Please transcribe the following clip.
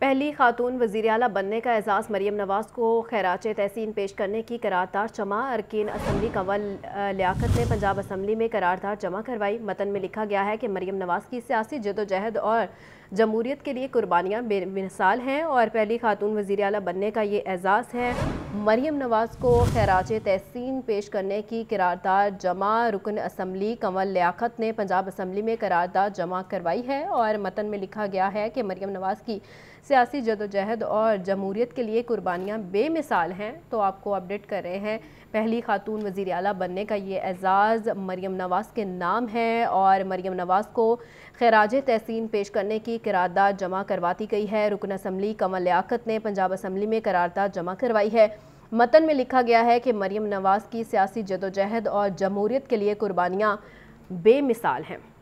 पहली खातून वजीर अला बनने का एजाज़ मरीम नवाज़ को खैराज तहसीन पेश करने की करारदार जमा अरकिन असम्बली कंवल लियाकत ने पंजाब असम्बली में करारदार जमा करवाई मतन में लिखा गया है कि मरीम नवाज़ की सियासी जदोजहद और जमहूरीत के लिए कुर्बानियाँ बेमिसाल हैं और पहली खातून वजीर अला बनने का ये एजाज़ है मरीम नवाज़ को खैराज तहसीन पेश करने की करारदार जमा रुकन असम्बली कंवल लियाकत ने पंजाब असम्बली में करारदार जमा करवाई है और मतन में लिखा गया है कि मरीम नवाज़ की सियासी जदोजहद और जमहूरीत के लिए कुर्बानियाँ बेमिसाल हैं तो आपको अपडेट कर रहे हैं पहली खातून वज़ी अला बनने का ये एजाज़ मरीम नवाज़ के नाम है और मरीम नवाज़ को खराज तहसीन पेश करने की किरारदार जमा करवाती गई है रुकन असम्बली कंवल लियाकत ने पंजाब असम्बली में करारदार जमा करवाई है मतन में लिखा गया है कि मरियम नवाज़ की सियासी जदोजहद और जमहूरियत के लिए कुर्बानियाँ बेमिसाल हैं